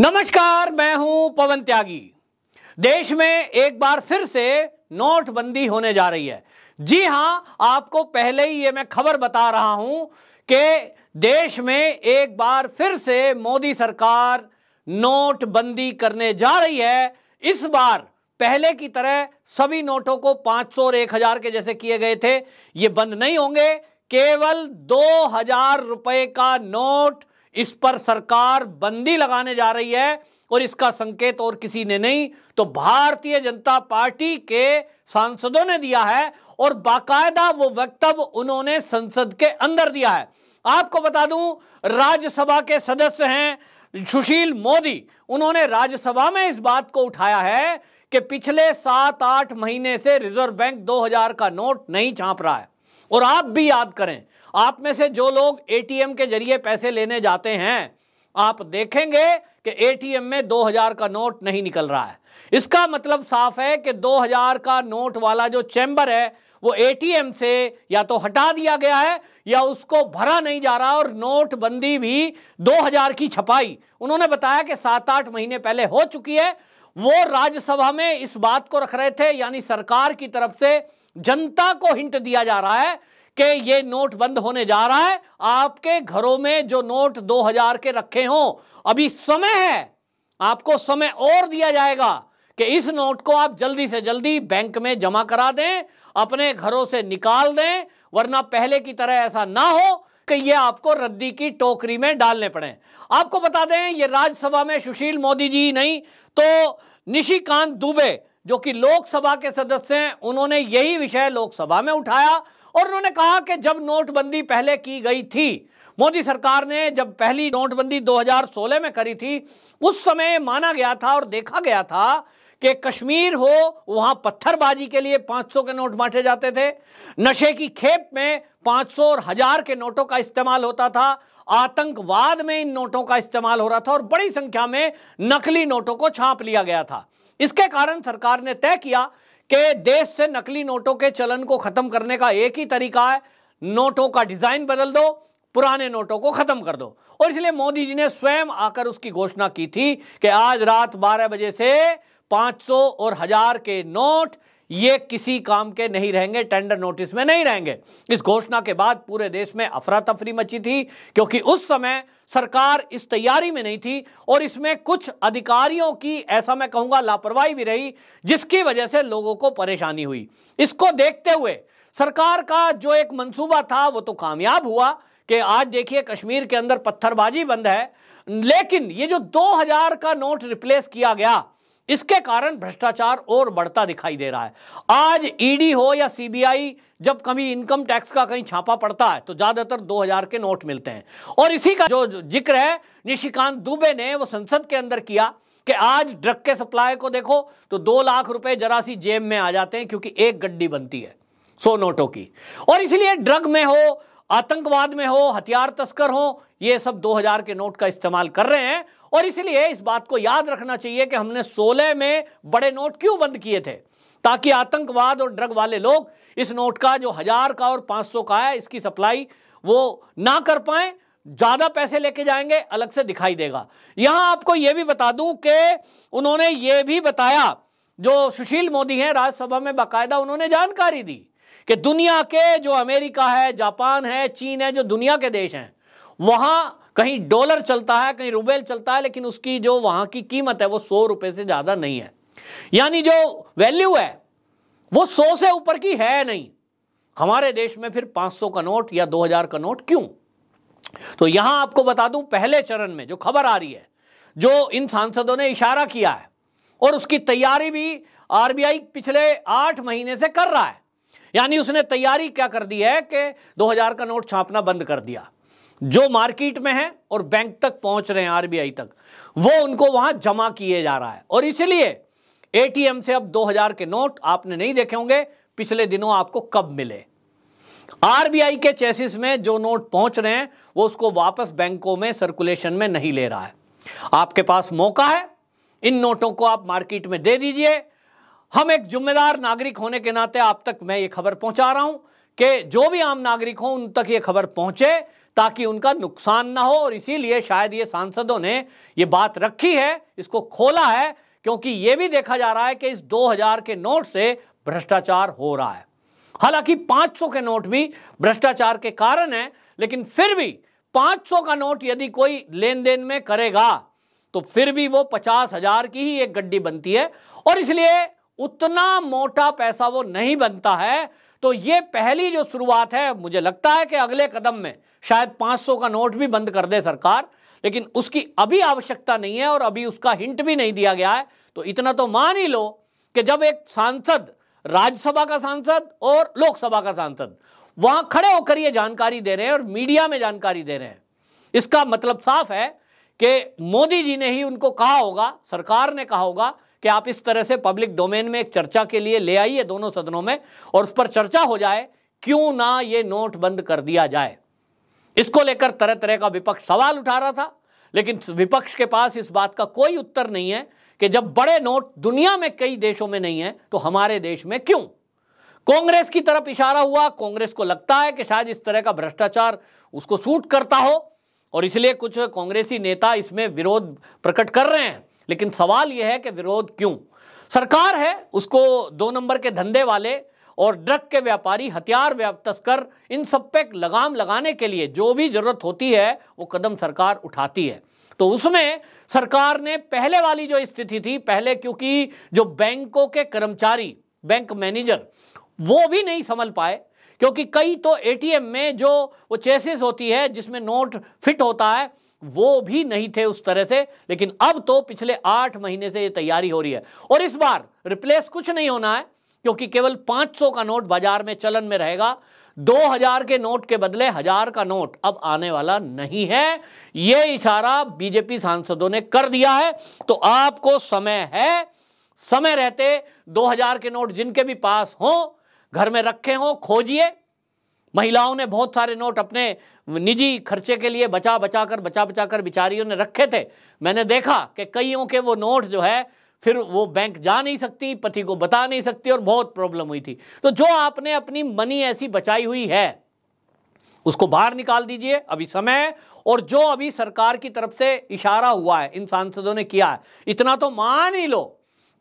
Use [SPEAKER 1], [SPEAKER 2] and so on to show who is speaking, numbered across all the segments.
[SPEAKER 1] नमस्कार मैं हूं पवन त्यागी देश में एक बार फिर से नोटबंदी होने जा रही है जी हां आपको पहले ही ये मैं खबर बता रहा हूं कि देश में एक बार फिर से मोदी सरकार नोटबंदी करने जा रही है इस बार पहले की तरह सभी नोटों को 500 और 1000 के जैसे किए गए थे ये बंद नहीं होंगे केवल दो हजार रुपए का नोट इस पर सरकार बंदी लगाने जा रही है और इसका संकेत और किसी ने नहीं तो भारतीय जनता पार्टी के सांसदों ने दिया है और बाकायदा वो वक्तव्य उन्होंने संसद के अंदर दिया है आपको बता दूं राज्यसभा के सदस्य हैं सुशील मोदी उन्होंने राज्यसभा में इस बात को उठाया है कि पिछले सात आठ महीने से रिजर्व बैंक 2000 का नोट नहीं छाप रहा है और आप भी याद करें आप में से जो लोग एटीएम के जरिए पैसे लेने जाते हैं आप देखेंगे कि एटीएम में 2000 का नोट नहीं निकल रहा है इसका मतलब साफ है कि 2000 का नोट वाला जो चैम्बर है वो एटीएम से या तो हटा दिया गया है या उसको भरा नहीं जा रहा और नोटबंदी भी 2000 की छपाई उन्होंने बताया कि सात आठ महीने पहले हो चुकी है वो राज्यसभा में इस बात को रख रहे थे यानी सरकार की तरफ से जनता को हिंट दिया जा रहा है कि ये नोट बंद होने जा रहा है आपके घरों में जो नोट 2000 के रखे हों अभी समय है आपको समय और दिया जाएगा कि इस नोट को आप जल्दी से जल्दी बैंक में जमा करा दें अपने घरों से निकाल दें वरना पहले की तरह ऐसा ना हो कि ये आपको रद्दी की टोकरी में डालने पड़े आपको बता दें ये राज्यसभा में सुशील मोदी जी नहीं तो निशिकांत दुबे जो कि लोकसभा के सदस्य हैं उन्होंने यही विषय लोकसभा में उठाया और उन्होंने कहा कि जब नोटबंदी पहले की गई थी मोदी सरकार ने जब पहली नोटबंदी 2016 में करी थी उस समय माना गया था और देखा गया था कि कश्मीर हो वहां पत्थरबाजी के लिए 500 के नोट बांटे जाते थे नशे की खेप में 500 और हजार के नोटों का इस्तेमाल होता था आतंकवाद में इन नोटों का इस्तेमाल हो रहा था और बड़ी संख्या में नकली नोटों को छाप लिया गया था इसके कारण सरकार ने तय किया कि देश से नकली नोटों के चलन को खत्म करने का एक ही तरीका है नोटों का डिजाइन बदल दो पुराने नोटों को खत्म कर दो और इसलिए मोदी जी ने स्वयं आकर उसकी घोषणा की थी कि आज रात 12 बजे से 500 और हजार के नोट ये किसी काम के नहीं रहेंगे टेंडर नोटिस में नहीं रहेंगे इस घोषणा के बाद पूरे देश में अफरा तफरी मची थी क्योंकि उस समय सरकार इस तैयारी में नहीं थी और इसमें कुछ अधिकारियों की ऐसा मैं कहूंगा लापरवाही भी रही जिसकी वजह से लोगों को परेशानी हुई इसको देखते हुए सरकार का जो एक मंसूबा था वो तो कामयाब हुआ कि आज देखिए कश्मीर के अंदर पत्थरबाजी बंद है लेकिन ये जो 2000 का नोट रिप्लेस किया गया इसके कारण भ्रष्टाचार और बढ़ता दिखाई दे रहा है आज ईडी हो या सीबीआई जब कभी इनकम टैक्स का कहीं छापा पड़ता है तो ज़्यादातर 2000 के नोट मिलते हैं और इसी का जो जिक्र है निशिकांत दुबे ने वो संसद के अंदर किया कि आज ड्रग के सप्लाई को देखो तो दो लाख रुपए जरा सी जेब में आ जाते हैं क्योंकि एक गड्डी बनती है सो नोटों की और इसलिए ड्रग में हो आतंकवाद में हो हथियार तस्कर हो ये सब 2000 के नोट का इस्तेमाल कर रहे हैं और इसलिए इस बात को याद रखना चाहिए कि हमने सोलह में बड़े नोट क्यों बंद किए थे ताकि आतंकवाद और ड्रग वाले लोग इस नोट का जो हजार का और पांच सौ का है इसकी सप्लाई वो ना कर पाए ज़्यादा पैसे लेके जाएंगे अलग से दिखाई देगा यहां आपको यह भी बता दूं कि उन्होंने ये भी बताया जो सुशील मोदी हैं राज्यसभा में बाकायदा उन्होंने जानकारी दी कि दुनिया के जो अमेरिका है जापान है चीन है जो दुनिया के देश हैं वहां कहीं डॉलर चलता है कहीं रुबेल चलता है लेकिन उसकी जो वहां की कीमत है वो सौ रुपए से ज्यादा नहीं है यानी जो वैल्यू है वो सौ से ऊपर की है नहीं हमारे देश में फिर 500 का नोट या 2000 का नोट क्यों तो यहां आपको बता दूं पहले चरण में जो खबर आ रही है जो इन सांसदों ने इशारा किया है और उसकी तैयारी भी आरबीआई पिछले आठ महीने से कर रहा है यानी उसने तैयारी क्या कर दी है कि 2000 का नोट छापना बंद कर दिया जो मार्केट में है और बैंक तक पहुंच रहे हैं आरबीआई तक वो उनको वहां जमा किए जा रहा है और इसलिए एटीएम से अब 2000 के नोट आपने नहीं देखे होंगे पिछले दिनों आपको कब मिले आरबीआई के चेसिस में जो नोट पहुंच रहे हैं वो उसको वापस बैंकों में सर्कुलेशन में नहीं ले रहा है आपके पास मौका है इन नोटों को आप मार्केट में दे दीजिए हम एक जिम्मेदार नागरिक होने के नाते आप तक मैं ये खबर पहुंचा रहा हूं कि जो भी आम नागरिक हो उन तक ये खबर पहुंचे ताकि उनका नुकसान ना हो और इसीलिए शायद ये सांसदों ने ये बात रखी है इसको खोला है क्योंकि ये भी देखा जा रहा है कि इस 2000 के नोट से भ्रष्टाचार हो रहा है हालांकि 500 के नोट भी भ्रष्टाचार के कारण है लेकिन फिर भी 500 का नोट यदि कोई लेन देन में करेगा तो फिर भी वो पचास हजार की ही एक गड्डी बनती है और इसलिए उतना मोटा पैसा वो नहीं बनता है तो ये पहली जो शुरुआत है मुझे लगता है कि अगले कदम में शायद 500 का नोट भी बंद कर दे सरकार लेकिन उसकी अभी आवश्यकता नहीं है और अभी उसका हिंट भी नहीं दिया गया है तो इतना तो मान ही लो कि जब एक सांसद राज्यसभा का सांसद और लोकसभा का सांसद वहां खड़े होकर ये जानकारी दे रहे हैं और मीडिया में जानकारी दे रहे हैं इसका मतलब साफ है कि मोदी जी ने ही उनको कहा होगा सरकार ने कहा होगा कि आप इस तरह से पब्लिक डोमेन में एक चर्चा के लिए ले आइए दोनों सदनों में और उस पर चर्चा हो जाए क्यों ना ये नोट बंद कर दिया जाए इसको लेकर तरह तरह का विपक्ष सवाल उठा रहा था लेकिन विपक्ष के पास इस बात का कोई उत्तर नहीं है कि जब बड़े नोट दुनिया में कई देशों में नहीं है तो हमारे देश में क्यों कांग्रेस की तरफ इशारा हुआ कांग्रेस को लगता है कि शायद इस तरह का भ्रष्टाचार उसको सूट करता हो और इसलिए कुछ कांग्रेसी नेता इसमें विरोध प्रकट कर रहे हैं लेकिन सवाल यह है कि विरोध क्यों सरकार है उसको दो नंबर के धंधे वाले और ड्रग के व्यापारी हथियार तस्कर इन सब पे लगाम लगाने के लिए जो भी जरूरत होती है वो कदम सरकार उठाती है तो उसमें सरकार ने पहले वाली जो स्थिति थी पहले क्योंकि जो बैंकों के कर्मचारी बैंक मैनेजर वो भी नहीं संभल पाए क्योंकि कई तो एटीएम में जो वो चेसिस होती है जिसमें नोट फिट होता है वो भी नहीं थे उस तरह से लेकिन अब तो पिछले आठ महीने से ये तैयारी हो रही है और इस बार रिप्लेस कुछ नहीं होना है क्योंकि केवल 500 का नोट बाजार में चलन में रहेगा 2000 के नोट के बदले हजार का नोट अब आने वाला नहीं है यह इशारा बीजेपी सांसदों ने कर दिया है तो आपको समय है समय रहते 2000 के नोट जिनके भी पास हों घर में रखे हों खोजिए महिलाओं ने बहुत सारे नोट अपने निजी खर्चे के लिए बचा बचा कर बचा बचा कर बिचारियों ने रखे थे मैंने देखा कि कईयों के वो नोट जो है फिर वो बैंक जा नहीं सकती पति को बता नहीं सकती और बहुत प्रॉब्लम हुई थी तो जो आपने अपनी मनी ऐसी बचाई हुई है उसको बाहर निकाल दीजिए अभी समय और जो अभी सरकार की तरफ से इशारा हुआ है इन सांसदों ने किया है इतना तो मान ही लो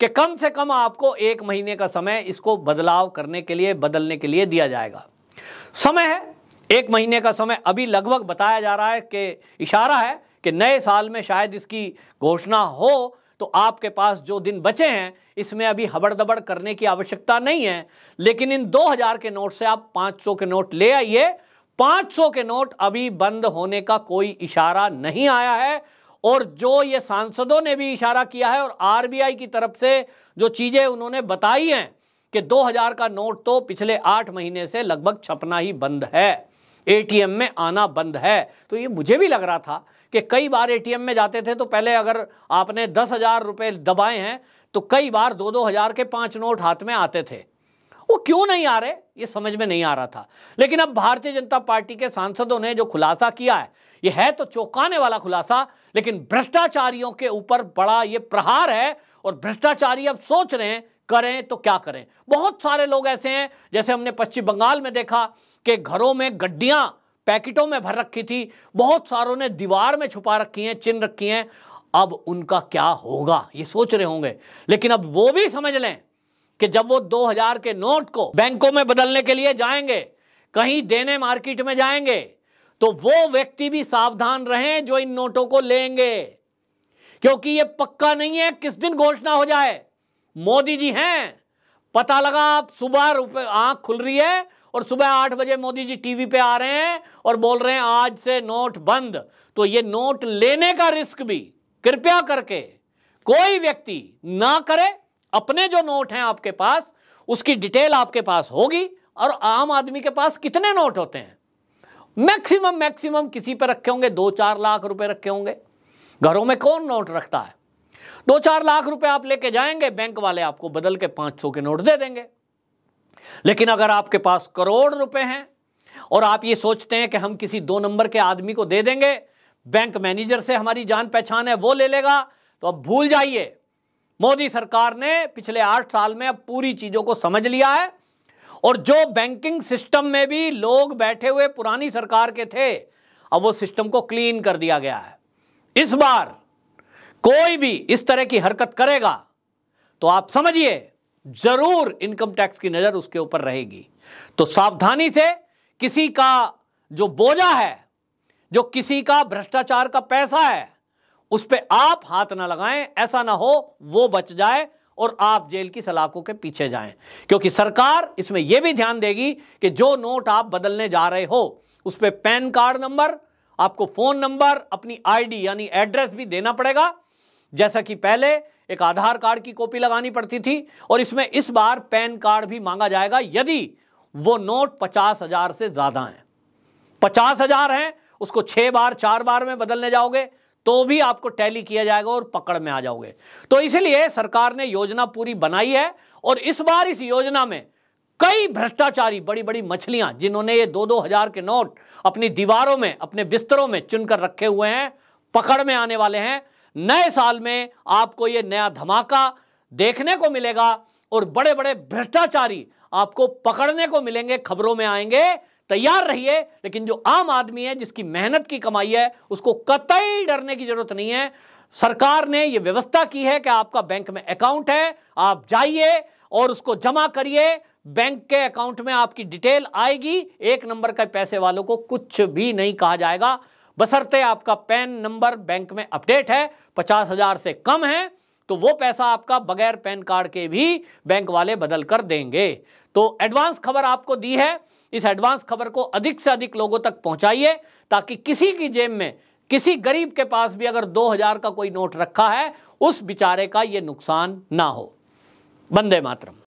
[SPEAKER 1] कि कम से कम आपको एक महीने का समय इसको बदलाव करने के लिए बदलने के लिए दिया जाएगा समय है एक महीने का समय अभी लगभग बताया जा रहा है कि इशारा है कि नए साल में शायद इसकी घोषणा हो तो आपके पास जो दिन बचे हैं इसमें अभी हबड़ दबड़ करने की आवश्यकता नहीं है लेकिन इन 2000 के नोट से आप 500 के नोट ले आइए 500 के नोट अभी बंद होने का कोई इशारा नहीं आया है और जो ये सांसदों ने भी इशारा किया है और आरबीआई की तरफ से जो चीज़ें उन्होंने बताई हैं कि 2000 का नोट तो पिछले आठ महीने से लगभग छपना ही बंद है एटीएम में आना बंद है तो ये मुझे भी लग रहा था कि कई बार एटीएम में जाते थे तो पहले अगर आपने दस हज़ार रुपये दबाए हैं तो कई बार दो दो हज़ार के पाँच नोट हाथ में आते थे वो क्यों नहीं आ रहे ये समझ में नहीं आ रहा था लेकिन अब भारतीय जनता पार्टी के सांसदों ने जो खुलासा किया है ये है तो चौंकाने वाला खुलासा लेकिन भ्रष्टाचारियों के ऊपर बड़ा ये प्रहार है और भ्रष्टाचारी अब सोच रहे हैं करें तो क्या करें बहुत सारे लोग ऐसे हैं जैसे हमने पश्चिम बंगाल में देखा कि घरों में गड्डियां पैकेटों में भर रखी थी बहुत सारों ने दीवार में छुपा रखी हैं चिन्ह रखी हैं अब उनका क्या होगा ये सोच रहे होंगे लेकिन अब वो भी समझ लें कि जब वो 2000 के नोट को बैंकों में बदलने के लिए जाएंगे कहीं देने मार्केट में जाएंगे तो वो व्यक्ति भी सावधान रहे जो इन नोटों को लेंगे क्योंकि ये पक्का नहीं है किस दिन घोषणा हो जाए मोदी जी हैं पता लगा आप सुबह रुपए आंख खुल रही है और सुबह आठ बजे मोदी जी टीवी पे आ रहे हैं और बोल रहे हैं आज से नोट बंद तो ये नोट लेने का रिस्क भी कृपया करके कोई व्यक्ति ना करे अपने जो नोट हैं आपके पास उसकी डिटेल आपके पास होगी और आम आदमी के पास कितने नोट होते हैं मैक्सिमम मैक्सिमम किसी पे रखे होंगे दो चार लाख रुपए रखे होंगे घरों में कौन नोट रखता है दो चार लाख रुपए आप लेके जाएंगे बैंक वाले आपको बदल के पांच सौ के नोट दे देंगे लेकिन अगर आपके पास करोड़ रुपए हैं और आप ये सोचते हैं कि हम किसी दो नंबर के आदमी को दे देंगे बैंक मैनेजर से हमारी जान पहचान है वो ले लेगा तो अब भूल जाइए मोदी सरकार ने पिछले आठ साल में अब पूरी चीज़ों को समझ लिया है और जो बैंकिंग सिस्टम में भी लोग बैठे हुए पुरानी सरकार के थे अब वो सिस्टम को क्लीन कर दिया गया है इस बार कोई भी इस तरह की हरकत करेगा तो आप समझिए जरूर इनकम टैक्स की नज़र उसके ऊपर रहेगी तो सावधानी से किसी का जो बोझा है जो किसी का भ्रष्टाचार का पैसा है उस पर आप हाथ ना लगाएं ऐसा ना हो वो बच जाए और आप जेल की सलाखों के पीछे जाएं क्योंकि सरकार इसमें यह भी ध्यान देगी कि जो नोट आप बदलने जा रहे हो उस पर पैन कार्ड नंबर आपको फोन नंबर अपनी आईडी यानी एड्रेस भी देना पड़ेगा जैसा कि पहले एक आधार कार्ड की कॉपी लगानी पड़ती थी और इसमें इस बार पैन कार्ड भी मांगा जाएगा यदि वो नोट पचास हजार से ज्यादा है पचास हजार है उसको छह बार चार बार में बदलने जाओगे तो भी आपको टैली किया जाएगा और पकड़ में आ जाओगे तो इसलिए सरकार ने योजना पूरी बनाई है और इस बार इस योजना में कई भ्रष्टाचारी बड़ी बड़ी मछलियां जिन्होंने ये दो दो हजार के नोट अपनी दीवारों में अपने बिस्तरों में चुनकर रखे हुए हैं पकड़ में आने वाले हैं नए साल में आपको ये नया धमाका देखने को मिलेगा और बड़े बड़े भ्रष्टाचारी आपको पकड़ने को मिलेंगे खबरों में आएंगे तैयार रहिए लेकिन जो आम आदमी है जिसकी मेहनत की कमाई है उसको कतई डरने की जरूरत नहीं है सरकार ने यह व्यवस्था की है कि आपका बैंक में अकाउंट है आप जाइए और उसको जमा करिए बैंक के अकाउंट में आपकी डिटेल आएगी एक नंबर के पैसे वालों को कुछ भी नहीं कहा जाएगा बसरते आपका पैन नंबर बैंक में अपडेट है पचास हजार से कम है तो वो पैसा आपका बगैर पैन कार्ड के भी बैंक वाले बदल कर देंगे तो एडवांस खबर आपको दी है इस एडवांस खबर को अधिक से अधिक लोगों तक पहुंचाइए ताकि किसी की जेब में किसी गरीब के पास भी अगर 2000 का कोई नोट रखा है उस बेचारे का ये नुकसान ना हो बंदे मातरम